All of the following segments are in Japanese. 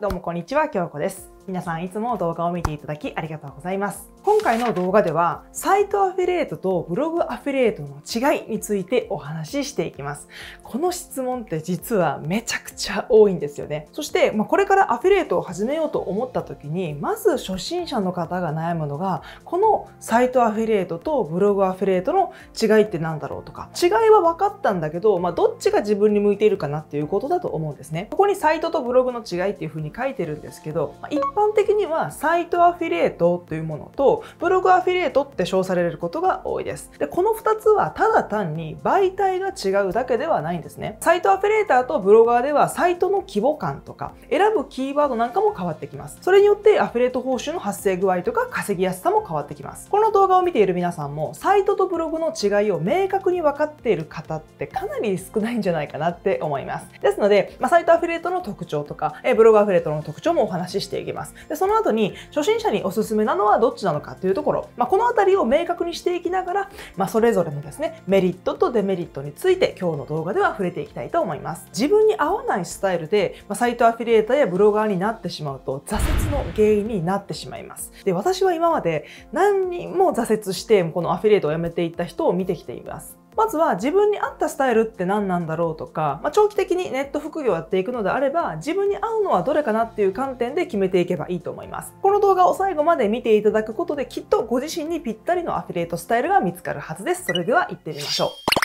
どうもこんにちは、京子です。皆さんいつも動画を見ていただきありがとうございます。今回の動画では、サイトアフィリエイトとブログアフィリエイトの違いについてお話ししていきます。この質問って実はめちゃくちゃ多いんですよね。そして、まあ、これからアフィリエイトを始めようと思った時に、まず初心者の方が悩むのが、このサイトアフィリエイトとブログアフィリエイトの違いって何だろうとか、違いは分かったんだけど、まあ、どっちが自分に向いているかなっていうことだと思うんですね。ここにサイトとブログの違いっていうふうに書いてるんですけど、まあ般的にはサイトアフィリエイトというものとブログアフィリエイトって称されることが多いです。で、この2つはただ単に媒体が違うだけではないんですね。サイトアフィリエイターとブロガーではサイトの規模感とか選ぶキーワードなんかも変わってきます。それによってアフィリエイト報酬の発生具合とか稼ぎやすさも変わってきます。この動画を見ている皆さんもサイトとブログの違いを明確に分かっている方ってかなり少ないんじゃないかなって思います。ですので、まあ、サイトアフィリエイトの特徴とか、えブログアフィリエイトの特徴もお話ししていきます。。で、その後に、初心者におすすめなのはどっちなのかというところ、まあ、この辺りを明確にしていきながら、まあ、それぞれのですね、メリットとデメリットについて今日の動画では触れていきたいと思います。自分に合わないスタイルで、まあ、サイトアフィリエーターやブロガーになってしまうと、挫折の原因になってしまいます。で、私は今まで何人も挫折して、このアフィリエイトを辞めていった人を見てきています。まずは自分に合ったスタイルって何なんだろうとか、まあ、長期的にネット副業をやっていくのであれば、自分に合うのはどれかなっていう観点で決めていけばいいと思います。この動画を最後まで見ていただくことで、きっとご自身にぴったりのアフィリエイトスタイルが見つかるはずです。それでは行ってみましょう。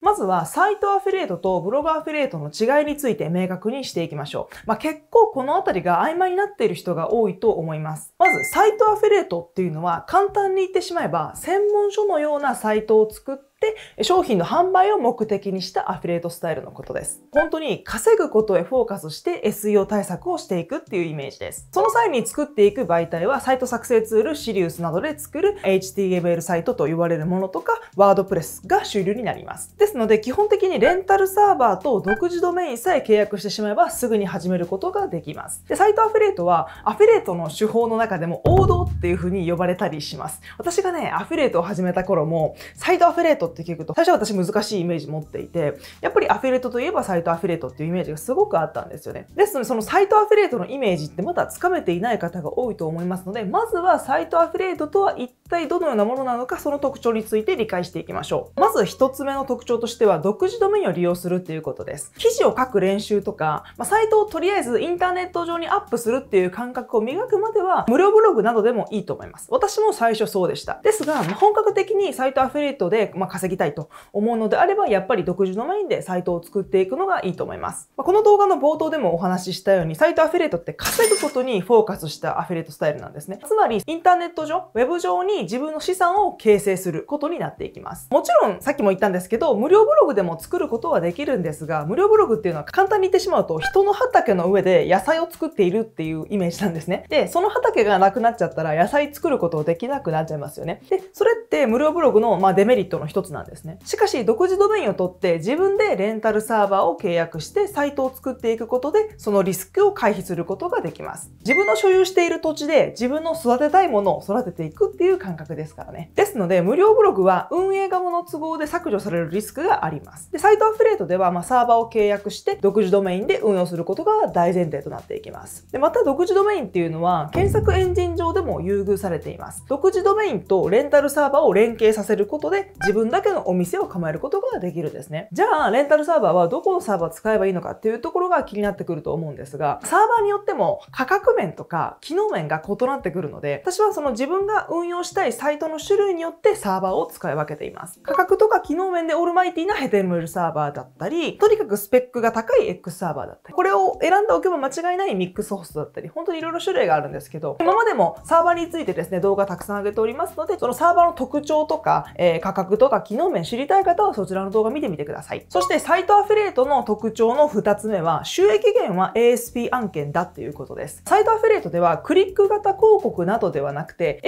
まずは、サイトアフィリエイトとブログアフィリエイトの違いについて明確にしていきましょう。まあ、結構このあたりが曖昧になっている人が多いと思います。まず、サイトアフィリエイトっていうのは、簡単に言ってしまえば、専門書のようなサイトを作ってで、商品の販売を目的にしたアフィリエイトスタイルのことです。本当に稼ぐことへフォーカスして SEO 対策をしていくっていうイメージです。その際に作っていく媒体はサイト作成ツールシリウスなどで作る HTML サイトと言われるものとかワードプレスが主流になります。ですので基本的にレンタルサーバーと独自ドメインさえ契約してしまえばすぐに始めることができます。で、サイトアフィリエイトはアフィリエイトの手法の中でも王道っていう風に呼ばれたりします。私がね、アフィリエイトを始めた頃もサイトアフィリエイトって聞くと、最初私難しいイメージ持っていて、やっぱりアフィリエイトといえばサイトアフィリエイトっていうイメージがすごくあったんですよね。ですので、そのサイトアフィリエイトのイメージってまだつかめていない方が多いと思いますので、まずはサイトアフィリエイトとは一体どのようなものなのか、その特徴について理解していきましょう。まず1つ目の特徴としては、独自ドメインを利用するっていうことです。記事を書く練習とか、まあ、サイトをとりあえずインターネット上にアップするっていう感覚を磨くまでは、無料ブログなどでもいいと思います。私も最初そうでした。ですが、ま本格的にサイトアフィリエイトで、まあ稼ぎたいと思うのであれば、やっぱり独自のメインでサイトを作っていくのがいいと思います。まこの動画の冒頭でもお話ししたように、サイトアフィリエイトって稼ぐことにフォーカスしたアフィリエイトスタイルなんですね。つまり、インターネット上、ウェブ上に自分の資産を形成することになっていきます。もちろん、さっきも言ったんですけど、無料ブログでも作ることはできるんですが、無料ブログっていうのは簡単に言ってしまうと、人の畑の上で野菜を作っているっていうイメージなんですね。で、その畑がなくなっちゃったら、野菜作ることできなくなっちゃいますよね。で、それって無料ブログの、まあ、デメリットの一つつなんですね。しかし、独自ドメインを取って自分でレンタルサーバーを契約してサイトを作っていくことで、そのリスクを回避することができます。自分の所有している土地で自分の育てたいものを育てていくっていう感覚ですからね。ですので、無料ブログは運営側の都合で削除されるリスクがあります。でサイトアフレートでは、まあ、サーバーを契約して独自ドメインで運用することが大前提となっていきます。でまた、独自ドメインっていうのは、検索エンジン上でも優遇されています。独自ドメインとレンタルサーバーを連携させることで、自分だだけのお店を構えることができるんですね。じゃあ、レンタルサーバーはどこのサーバー使えばいいのかっていうところが気になってくると思うんですが、サーバーによっても価格面とか機能面が異なってくるので、私はその自分が運用したいサイトの種類によってサーバーを使い分けています。価格とか機能面でオールマイティな h t m ルサーバーだったり、とにかくスペックが高い X サーバーだったり、これを選んでおけば間違いないミックスホストだったり、本当にいろいろ種類があるんですけど、今までもサーバーについてですね、動画たくさん上げておりますので、そのサーバーの特徴とか、えー、価格とか機能面知りたい方はそちらの動画見てみてください。そしてサイトアフィリエイトの特徴の2つ目は収益源は ASP 案件だっていうことです。サイトアフィリエイトではクリック型広告などではなくて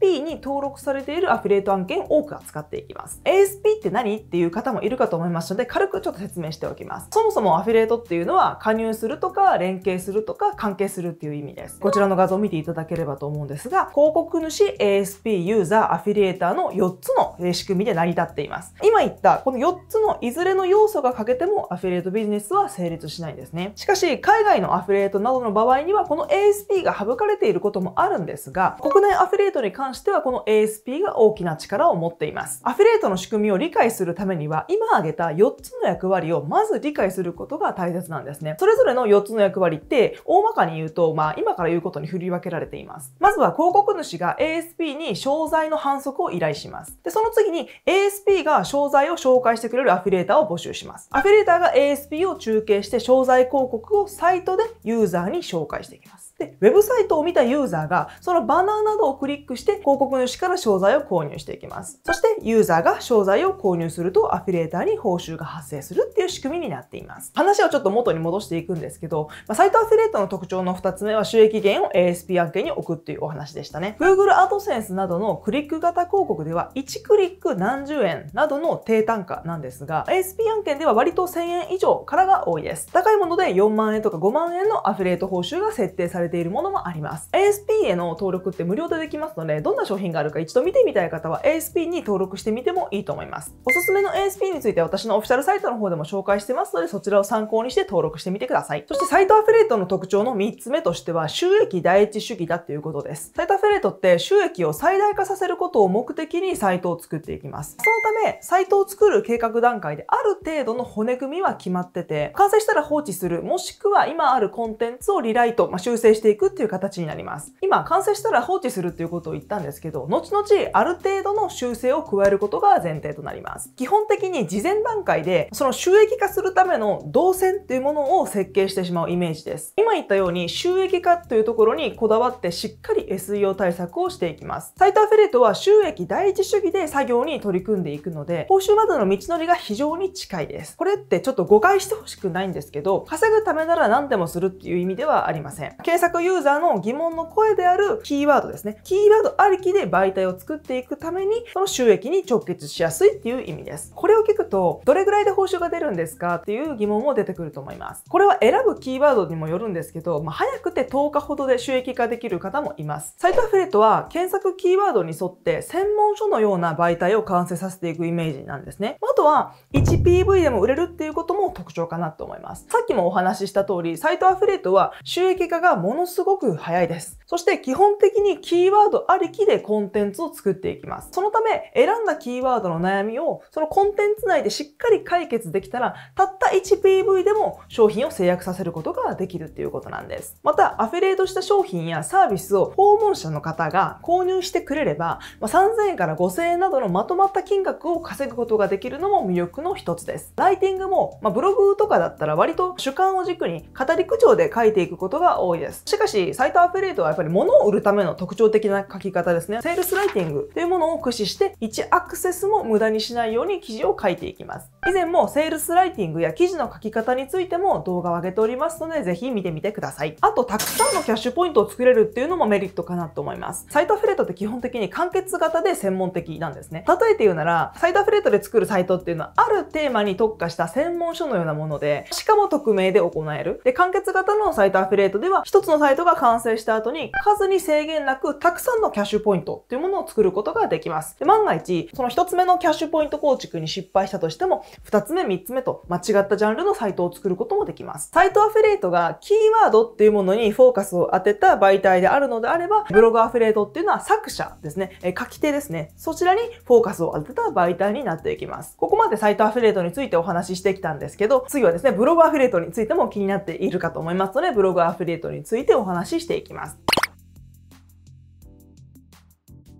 ASP に登録されているアフィリエイト案件を多く扱っていきます。ASP って何っていう方もいるかと思いますので軽くちょっと説明しておきます。そもそもアフィリエイトっていうのは加入するとか連携するとか関係するっていう意味です。こちらの画像を見ていただければと思うんですが広告主 ASP ユーザーアフィリエイターの4つの仕組みで成りっています。今言ったこの4つのいずれの要素が欠けてもアフィリエイトビジネスは成立しないんですね。しかし、海外のアフィリエイトなどの場合には、この ASP が省かれていることもあるんですが、国内アフィリエイトに関してはこの ASP が大きな力を持っています。アフィリエイトの仕組みを理解するためには、今挙げた4つの役割をまず理解することが大切なんですね。それぞれの4つの役割って、大まかに言うと、まあ、今から言うことに振り分けられています。まずは広告主が ASP に商材の反則を依頼します。で、その次に a ASP が商材を紹介してくれるアフィリエーターを募集します。アフィリエーターが ASP を中継して商材広告をサイトでユーザーに紹介していきます。で、ウェブサイトを見たユーザーが、そのバナーなどをクリックして、広告主から商材を購入していきます。そして、ユーザーが商材を購入すると、アフィリエーターに報酬が発生するっていう仕組みになっています。話をちょっと元に戻していくんですけど、まあ、サイトアフィリエーターの特徴の2つ目は、収益源を ASP 案件に置くっていうお話でしたね。Google AdSense などのクリック型広告では、1クリック何十円などの低単価なんですが、ASP 案件では割と1000円以上からが多いです。高いもので4万円とか5万円のアフィリエート報酬が設定されれているものもあります ASP への登録って無料でできますのでどんな商品があるか一度見てみたい方は ASP に登録してみてもいいと思いますおすすめの ASP について私のオフィシャルサイトの方でも紹介してますのでそちらを参考にして登録してみてくださいそしてサイトアフィレートの特徴の3つ目としては収益第一主義だということですサイトアフィレートって収益を最大化させることを目的にサイトを作っていきますそのためサイトを作る計画段階である程度の骨組みは決まってて完成したら放置するもしくは今あるコンテンツをリライト、まあ、修正していくっていう形になります。今、完成したら放置するっていうことを言ったんですけど、後々ある程度の修正を加えることが前提となります。基本的に事前段階で、その収益化するための動線っていうものを設計してしまうイメージです。今言ったように収益化というところにこだわってしっかり SEO 対策をしていきます。サイトアフィリエイトは収益第一主義で作業に取り組んでいくので、報酬までの道のりが非常に近いです。これってちょっと誤解してほしくないんですけど、稼ぐためなら何でもするっていう意味ではありません。検索作ユーザーの疑問の声であるキーワードですね。キーワードありきで媒体を作っていくために、その収益に直結しやすいっていう意味です。これを聞くと、どれぐらいで報酬が出るんですかっていう疑問も出てくると思います。これは選ぶキーワードにもよるんですけど、まあ、早くて10日ほどで収益化できる方もいます。サイトアフィレットは検索キーワードに沿って専門書のような媒体を完成させていくイメージなんですね。あとは 1PV でも売れるっていうことも特徴かなと思います。さっきもお話しした通り、サイトアフィレットは収益化がもものすごく早いです。そして基本的にキーワードありきでコンテンツを作っていきます。そのため選んだキーワードの悩みをそのコンテンツ内でしっかり解決できたらたった 1PV でも商品を制約させることができるっていうことなんです。またアフィリエイトした商品やサービスを訪問者の方が購入してくれれば、ま3000円から5000円などのまとまった金額を稼ぐことができるのも魅力の一つです。ライティングも、まブログとかだったら割と主観を軸に語り口調で書いていくことが多いです。しかし、サイトアフィリエイトはやっぱり物を売るための特徴的な書き方ですね。セールスライティングというものを駆使して、1アクセスも無駄にしないように記事を書いていきます。以前もセールスライティングや記事の書き方についても動画を上げておりますので、ぜひ見てみてください。あと、たくさんのキャッシュポイントを作れるっていうのもメリットかなと思います。サイトアフィリエイトって基本的に完結型で専門的なんですね。例えて言うなら、サイトアフィリエトで作るサイトっていうのは、あるテーマに特化した専門書のようなもので、しかも匿名で行える。で、完結型のサイトアフィリエイトでは、一つののサイトが完成した後に数に制限なくたくさんのキャッシュポイントというものを作ることができます。で万が一、その1つ目のキャッシュポイント構築に失敗したとしても、2つ目、3つ目と間違ったジャンルのサイトを作ることもできます。サイトアフィリエイトがキーワードっていうものにフォーカスを当てた媒体であるのであれば、ブログアフィリエイトっていうのは作者ですね、え書き手ですね、そちらにフォーカスを当てた媒体になっていきます。ここまでサイトアフィリエイトについてお話ししてきたんですけど、次はですね、ブログアフィリエイトについても気になっているかと思いますので、ブログアフィリエイトについてついてお話ししていきます。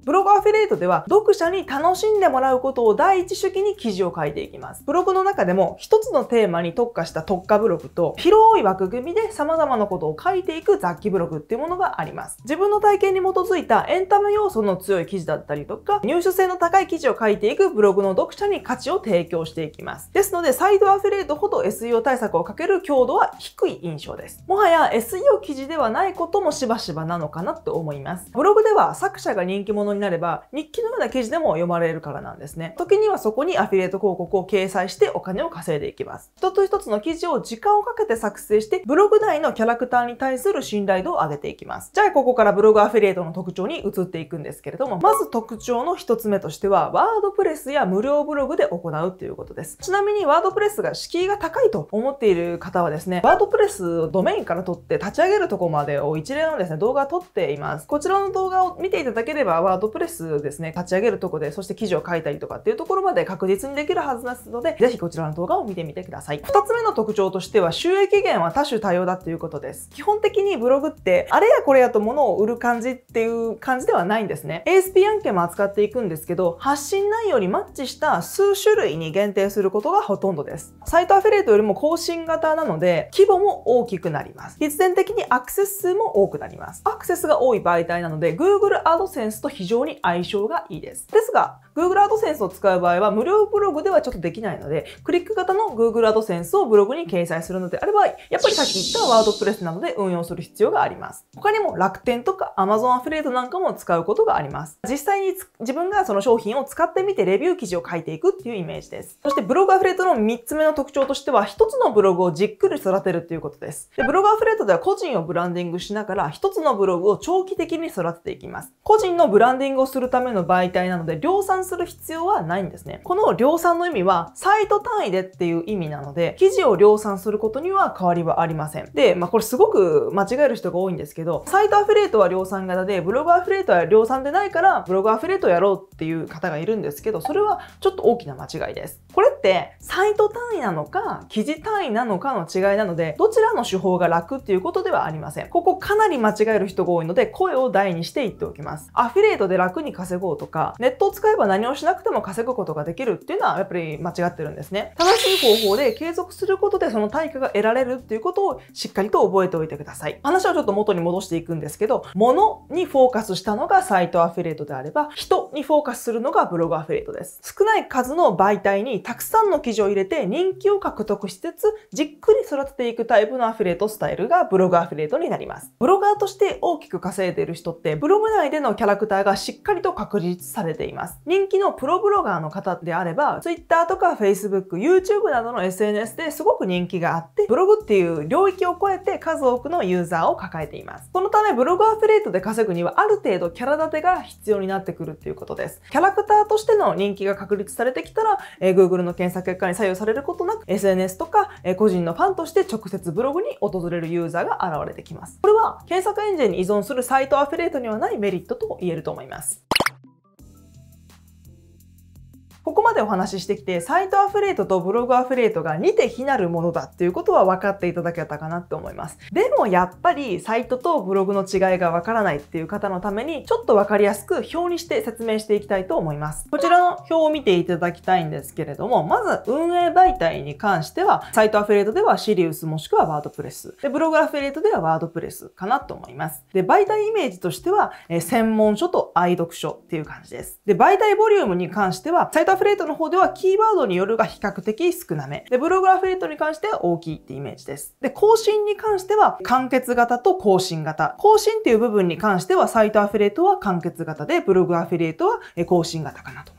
ブログアフィリエイトでは読者に楽しんでもらうことを第一主義に記事を書いていきます。ブログの中でも一つのテーマに特化した特化ブログと広い枠組みで様々なことを書いていく雑記ブログっていうものがあります。自分の体験に基づいたエンタメ要素の強い記事だったりとか入手性の高い記事を書いていくブログの読者に価値を提供していきます。ですのでサイドアフィリエイトほど SEO 対策をかける強度は低い印象です。もはや SEO 記事ではないこともしばしばなのかなって思います。ブログでは作者が人気者になれば、日記のような記事でも読まれるからなんですね。時にはそこにアフィリエイト広告を掲載してお金を稼いでいきます。一つ一つの記事を時間をかけて作成して、ブログ内のキャラクターに対する信頼度を上げていきます。じゃあ、ここからブログアフィリエイトの特徴に移っていくんですけれども、まず特徴の一つ目としては、ワードプレスや無料ブログで行うっていうことです。ちなみに、ワードプレスが敷居が高いと思っている方はですね、ワードプレスをドメインから取って立ち上げるとこまでを一連のですね、動画を撮っています。こちらの動画を見ていただければ、ワードドプレスですね、立ち上げるとこで、そして記事を書いたりとかっていうところまで確実にできるはずですので、ぜひこちらの動画を見てみてください。2つ目の特徴としては、収益源は多種多様だということです。基本的にブログって、あれやこれやと物を売る感じっていう感じではないんですね。ASP 案件も扱っていくんですけど、発信内容にマッチした数種類に限定することがほとんどです。サイトアフィリエイトよりも更新型なので、規模も大きくなります。必然的にアクセス数も多くなります。アクセスが多い媒体なので、Google AdSense と非常常に相性がいいです。ですが、Google AdSense を使う場合は無料ブログではちょっとできないので、クリック型の Google AdSense をブログに掲載するのであれば、やっぱりさっき言ったワードプレスなどで運用する必要があります。他にも楽天とか Amazon アフィリエイトなんかも使うことがあります。実際に自分がその商品を使ってみてレビュー記事を書いていくっていうイメージです。そしてブログアフィリエイトの3つ目の特徴としては、1つのブログをじっくり育てるということです。でブログアフィリエイトでは個人をブランディングしながら、1つのブログを長期的に育てていきます。個人のブランディングをするための媒体なので、量産する必要はないんですね。この量産の意味は、サイト単位でっていう意味なので、記事を量産することには変わりはありません。で、まあこれすごく間違える人が多いんですけど、サイトアフィリエイトは量産型で、ブログアフィリエイトは量産でないから、ブログアフィリエイトをやろうっていう方がいるんですけど、それはちょっと大きな間違いです。これって、サイト単位なのか、記事単位なのかの違いなので、どちらの手法が楽っていうことではありません。ここかなり間違える人が多いので、声を大にして言っておきます。アフィリエイトで楽に稼ごうとか、ネットを使えば何をしなくても稼ぐことができるっていうのはやっぱり間違ってるんですね。正しい方法で継続することでその対価が得られるっていうことをしっかりと覚えておいてください。話をちょっと元に戻していくんですけど、物にフォーカスしたのがサイトアフィリエイトであれば、人にフォーカスするのがブログアフィリエイトです。少ない数の媒体にたくさんの記事を入れて人気を獲得しつつ、じっくり育てていくタイプのアフィリエイトスタイルがブログアフィリエイトになります。ブロガーとして大きく稼いでいる人って、ブログ内でのキャラクターがしっかりと確立されています。人人気のプロブロガーの方であれば、Twitter とか Facebook、YouTube などの SNS ですごく人気があって、ブログっていう領域を超えて数多くのユーザーを抱えています。そのため、ブログアフィリエイトで稼ぐにはある程度キャラ立てが必要になってくるっていうことです。キャラクターとしての人気が確立されてきたら、えー、Google の検索結果に左右されることなく、SNS とか、えー、個人のファンとして直接ブログに訪れるユーザーが現れてきます。これは検索エンジンに依存するサイトアフィリエイトにはないメリットと言えると思います。ここまでお話ししてきて、サイトアフレートとブログアフレートが似て非なるものだっていうことは分かっていただけたかなと思います。でもやっぱりサイトとブログの違いが分からないっていう方のために、ちょっと分かりやすく表にして説明していきたいと思います。こちらの表を見ていただきたいんですけれども、まず運営媒体に関しては、サイトアフレートではシリウスもしくはワードプレス。で、ブログアフレートではワードプレスかなと思います。で、媒体イメージとしては、え専門書と愛読書っていう感じです。で、媒体ボリュームに関しては、サイトアフレートの方ではキーワードによるが比較的少なめ。で、ブログアフレートに関しては大きいってイメージです。で、更新に関しては完結型と更新型。更新っていう部分に関してはサイトアフィレートは完結型で、ブログアフィレートは更新型かなと。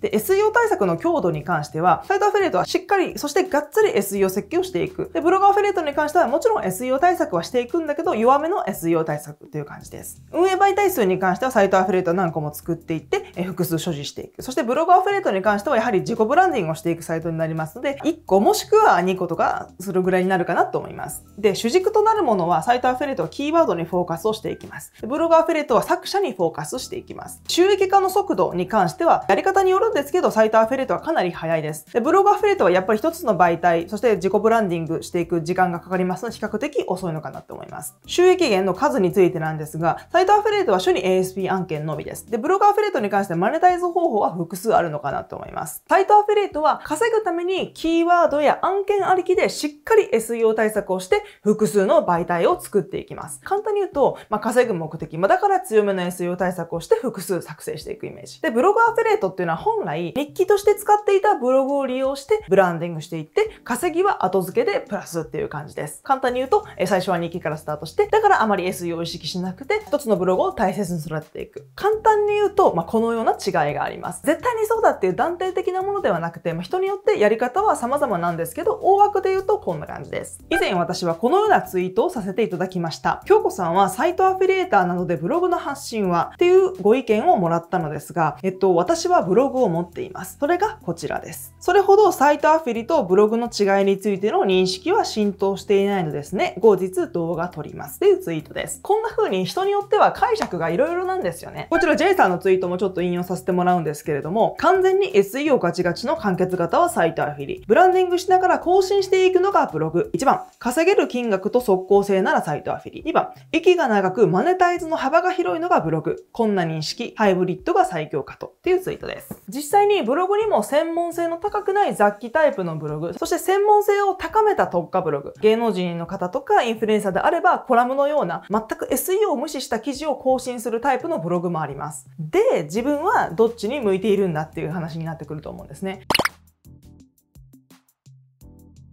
で、SEO 対策の強度に関しては、サイトアフィリエイトはしっかり、そしてがっつり SEO 設計をしていく。で、ブログアフェレートに関してはもちろん SEO 対策はしていくんだけど、弱めの SEO 対策という感じです。運営媒体数に関してはサイトアフィリエイト何個も作っていって、え複数所持していく。そしてブログアフェレートに関してはやはり自己ブランディングをしていくサイトになりますので、1個もしくは2個とかするぐらいになるかなと思います。で、主軸となるものはサイトアフィリエイトはキーワードにフォーカスをしていきます。ブログアフェレートは作者にフォーカスしていきます。収益化の速度に関しては、やり方によるんですけど、サイトアフィレートはかなり早いです。で、ブログアフェレートはやっぱり一つの媒体、そして自己ブランディングしていく時間がかかりますので、比較的遅いのかなと思います。収益源の数についてなんですが、サイトアフィレートは主に ASP 案件のみです。で、ブログアフェレートに関してマネタイズ方法は複数あるのかなと思います。サイトアフィレートは稼ぐためにキーワードや案件ありきでしっかり SEO 対策をして複数の媒体を作っていきます。簡単に言うと、まあ、稼ぐ目的、まあ、だから強めの SEO 対策をして複数作成していくイメージ。で、ブログアフェレートっていうのは本本来日記として使っていたブログを利用してブランディングしていって、稼ぎは後付けでプラスっていう感じです。簡単に言うと、最初は日記からスタートして、だからあまり SEO を意識しなくて、一つのブログを大切に育てていく。簡単に言うと、まあ、このような違いがあります。絶対にそうだっていう断定的なものではなくて、まあ、人によってやり方は様々なんですけど、大枠で言うとこんな感じです。以前私はこのようなツイートをさせていただきました。京子さんはサイトアフィリエーターなどでブログの発信はっていうご意見をもらったのですが、えっと、私はブログを思っています。それがこちらです。それほどサイトアフィリとブログの違いについての認識は浸透していないのですね。後日動画撮ります。というツイートです。こんな風に人によっては解釈が色々なんですよね。こちら J さんのツイートもちょっと引用させてもらうんですけれども、完全に SEO ガチガチの完結型はサイトアフィリ。ブランディングしながら更新していくのがブログ。1番、稼げる金額と即効性ならサイトアフィリ。2番、息が長くマネタイズの幅が広いのがブログ。こんな認識、ハイブリッドが最強かと。っていうツイートです。実際にブログにも専門性の高くない雑記タイプのブログ、そして専門性を高めた特化ブログ、芸能人の方とかインフルエンサーであればコラムのような全く SEO を無視した記事を更新するタイプのブログもあります。で、自分はどっちに向いているんだっていう話になってくると思うんですね。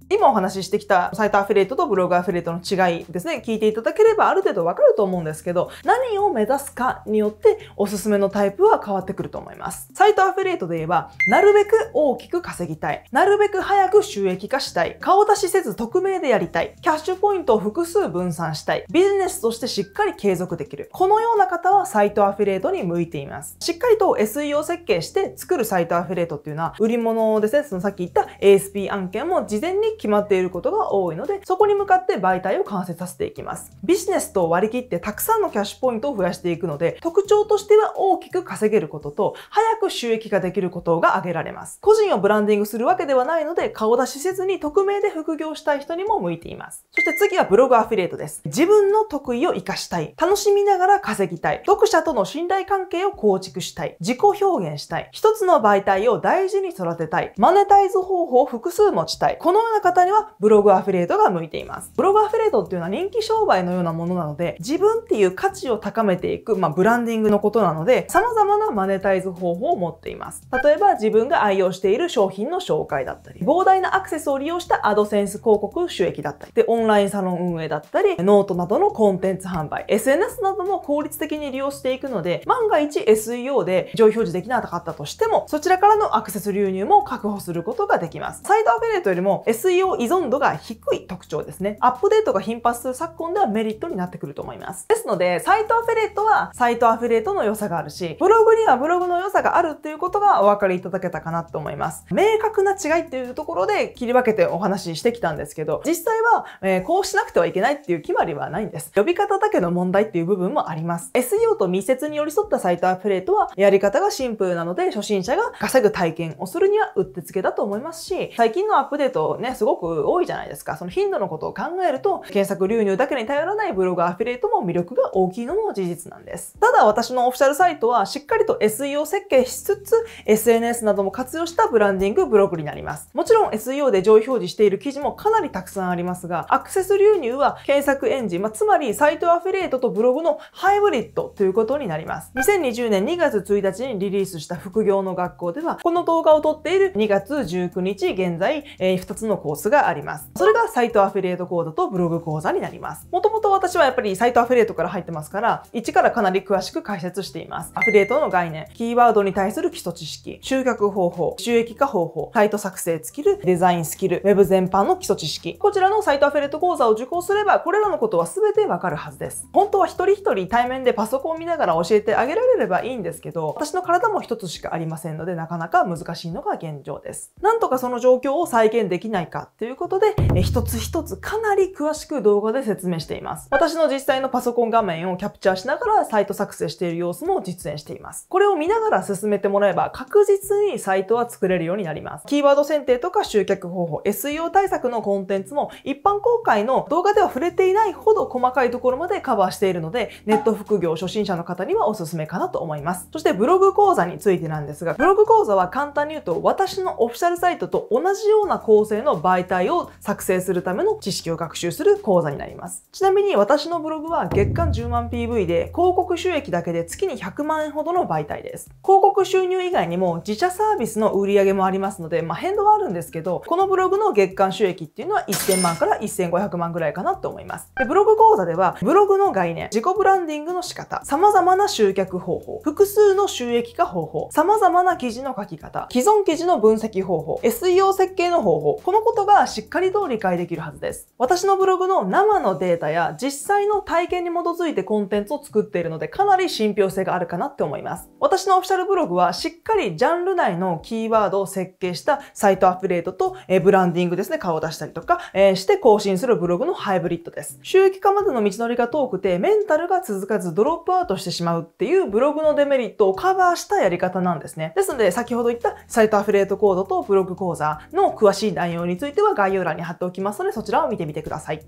今お話ししてきたサイトアフィリエイトとブログアフィリエイトの違いですね、聞いていただければある程度わかると思うんですけど、何を目指すかによっておすすめのタイプは変わってくると思います。サイトアフィリエイトで言えば、なるべく大きく稼ぎたい。なるべく早く収益化したい。顔出しせず匿名でやりたい。キャッシュポイントを複数分散したい。ビジネスとしてしっかり継続できる。このような方はサイトアフィリエイトに向いています。しっかりと SEO 設計して作るサイトアフィリエイトっていうのは、売り物ですね、そのさっき言った ASP 案件も事前に決まっていることが多いので、そこに向かって媒体を完成させていきます。ビジネスと割り切ってたくさんのキャッシュポイントを増やしていくので、特徴としては大きく稼げることと、早く収益ができることが挙げられます。個人をブランディングするわけではないので、顔出しせずに匿名で副業したい人にも向いています。そして次はブログアフィリエイトです。自分の得意を活かしたい。楽しみながら稼ぎたい。読者との信頼関係を構築したい。自己表現したい。一つの媒体を大事に育てたい。マネタイズ方法を複数持ちたい。このような方にはブログアフィリエイトが向いています。ブログアフィリエイトっていうのは人気商売のようなものなので、自分っていう価値を高めていく、まあ、ブランディングのことなので、様々なマネタイズ方法を持っています。例えば自分が愛用している商品の紹介だったり、膨大なアクセスを利用したアドセンス広告収益だったり、で、オンラインサロン運営だったり、ノートなどのコンテンツ販売、SNS なども効率的に利用していくので、万が一 SEO で上位表示できなかったとしても、そちらからのアクセス流入も確保することができます。サイトアフィリエイトよりも SEO 用依存度が低い特徴ですね。アップデートが頻発する昨今ではメリットになってくると思います。ですので、サイトアフィリエイトはサイトアフィリエイトの良さがあるし、ブログにはブログの良さがあるっていうことがお分かりいただけたかなと思います。明確な違いっていうところで切り分けてお話ししてきたんですけど、実際は、えー、こうしなくてはいけないっていう決まりはないんです。呼び方だけの問題っていう部分もあります。SEO と密接に寄り添ったサイトアフィリエイトはやり方がシンプルなので、初心者が稼ぐ体験をするにはうってつけだと思いますし、最近のアップデートをね、すごく多いじゃないですか。その頻度のことを考えると、検索流入だけに頼らないブログアフィリエイトも魅力が大きいのも事実なんです。ただ私のオフィシャルサイトはしっかりと SEO 設計しつつ、SNS なども活用したブランディングブログになります。もちろん SEO で上位表示している記事もかなりたくさんありますが、アクセス流入は検索エンジン、まあ、つまりサイトアフィリエイトとブログのハイブリッドということになります。2020年2月1日にリリースした副業の学校では、この動画を撮っている2月19日現在、えー、2つの講ースがあります。それがサイトアフィリエイト講座とブログ講座になります。もともと私はやっぱりサイトアフィリエイトから入ってますから、一からかなり詳しく解説しています。アフィリエイトの概念、キーワードに対する基礎知識、集客方法、収益化方法、サイト作成スキル、デザインスキル、ウェブ全般の基礎知識。こちらのサイトアフィリエイト講座を受講すれば、これらのことは全てわかるはずです。本当は一人一人対面でパソコンを見ながら教えてあげられればいいんですけど、私の体も一つしかありませんので、なかなか難しいのが現状です。なんとかその状況を再現できないかということで、え一つ一つかなり詳しく動画で説明しています。私の実際のパソコン画面をキャプチャーしながらサイト作成している様子も実演しています。これを見ながら進めてもらえば確実にサイトは作れるようになります。キーワード選定とか集客方法、SEO 対策のコンテンツも一般公開の動画では触れていないほど細かいところまでカバーしているので、ネット副業初心者の方にはおすすめかなと思います。そしてブログ講座についてなんですが、ブログ講座は簡単に言うと私のオフィシャルサイトと同じような構成の媒体を作成するための知識を学習する講座になります。ちなみに私のブログは月間10万 PV で広告収益だけで月に100万円ほどの媒体です。広告収入以外にも自社サービスの売り上げもありますので、まあ、変動はあるんですけど、このブログの月間収益っていうのは1000万から1500万ぐらいかなと思います。で、ブログ講座ではブログの概念、自己ブランディングの仕方、様々な集客方法、複数の収益化方法、様々な記事の書き方、既存記事の分析方法、SEO 設計の方法、このことことがしっかりと理解できるはずです。私のブログの生のデータや実際の体験に基づいてコンテンツを作っているのでかなり信憑性があるかなって思います。私のオフィシャルブログはしっかりジャンル内のキーワードを設計したサイトアフプデートと、えブランディングですね、顔を出したりとか、えして更新するブログのハイブリッドです。収益化までの道のりが遠くてメンタルが続かずドロップアウトしてしまうっていうブログのデメリットをカバーしたやり方なんですね。ですので先ほど言ったサイトアップデートコードとブログ講座の詳しい内容についてついては概要欄に貼っておきますので、そちらを見てみてください。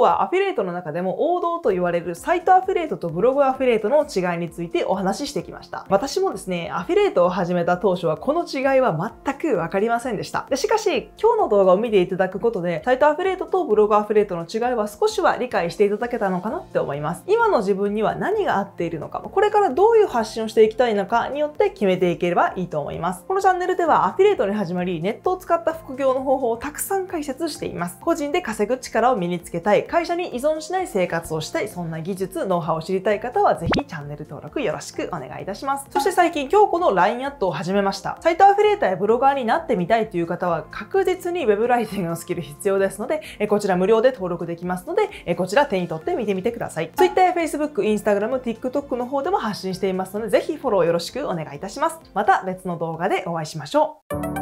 日はアフィリエイトの中でも王道と言われるサイトアフィリエイトとブログアフィリエイトの違いについてお話ししてきました。私もですね、アフィリエイトを始めた当初はこの違いは全くわかりませんでした。でしかし、今日の動画を見ていただくことで、サイトアフィリエイトとブログアフィリエイトの違いは少しは理解していただけたのかなって思います。今の自分には何が合っているのか、これからどういう発信をしていきたいのかによって決めていければいいと思います。このチャンネルではアフィリエイトに始まり、ネットを使った副業の方法をたくさん解説しています。個人で稼ぐ力を身につけたい、会社に依存しない生活をしたい、そんな技術、ノウハウを知りたい方は、ぜひチャンネル登録よろしくお願いいたします。そして最近、今日この LINE アットを始めました。サイトアフィリエーターやブロガーになってみたいという方は、確実に Web ライティングのスキル必要ですので、こちら無料で登録できますので、こちら手に取って見てみてください。Twitter や Facebook、Instagram、TikTok の方でも発信していますので、ぜひフォローよろしくお願いいたします。また別の動画でお会いしましょう。